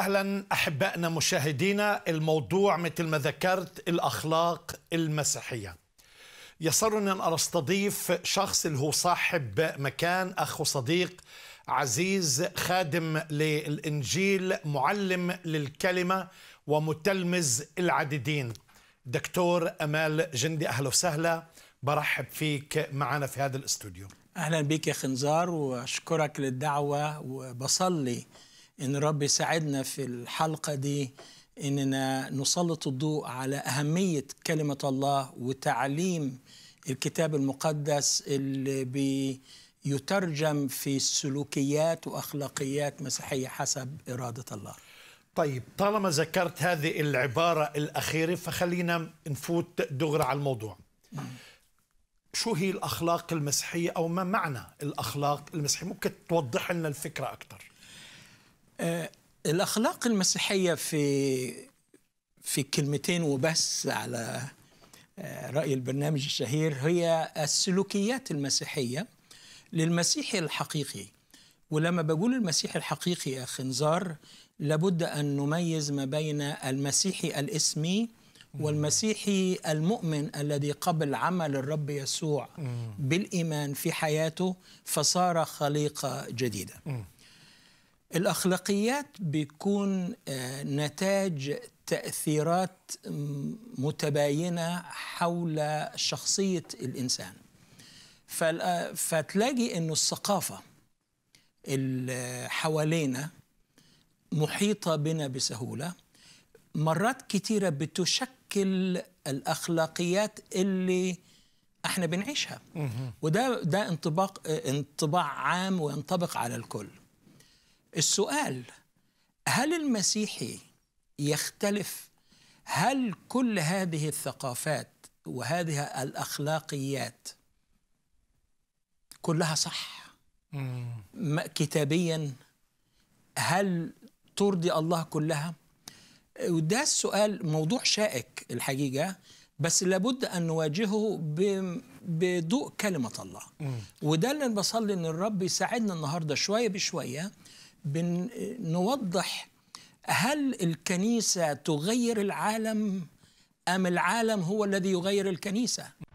اهلا احبائنا مشاهدينا الموضوع مثل ما ذكرت الاخلاق المسيحيه يسرني ان استضيف شخص اللي هو صاحب مكان اخ وصديق عزيز خادم للانجيل معلم للكلمه ومتلمذ العديدين دكتور امال جندي اهلا وسهلا برحب فيك معنا في هذا الاستوديو اهلا بك يا خنزار واشكرك للدعوه وبصلي ان رب يساعدنا في الحلقه دي اننا نسلط الضوء على اهميه كلمه الله وتعليم الكتاب المقدس اللي بيترجم في سلوكيات واخلاقيات مسيحيه حسب اراده الله. طيب طالما ذكرت هذه العباره الاخيره فخلينا نفوت دغري على الموضوع. شو هي الاخلاق المسيحيه او ما معنى الاخلاق المسيحيه؟ ممكن توضح لنا الفكره اكثر. آه، الأخلاق المسيحية في في كلمتين وبس على آه، رأي البرنامج الشهير هي السلوكيات المسيحية للمسيحي الحقيقي ولما بقول المسيحي الحقيقي يا أخي نزار لابد أن نميز ما بين المسيحي الإسمي والمسيحي المؤمن الذي قبل عمل الرب يسوع بالإيمان في حياته فصار خليقة جديدة الأخلاقيات بيكون آه، نتاج تأثيرات متباينة حول شخصية الإنسان آه، فتلاقي أنه الثقافة اللي آه، حوالينا محيطة بنا بسهولة مرات كتيرة بتشكل الأخلاقيات اللي احنا بنعيشها وده ده انطباق انطباع عام وينطبق على الكل السؤال هل المسيحي يختلف هل كل هذه الثقافات وهذه الاخلاقيات كلها صح مم. كتابيا هل ترضي الله كلها وده السؤال موضوع شائك الحقيقه بس لابد ان نواجهه بضوء كلمه الله مم. وده اللي بصلي ان الرب يساعدنا النهارده شويه بشويه بنوضح هل الكنيسة تغير العالم أم العالم هو الذي يغير الكنيسة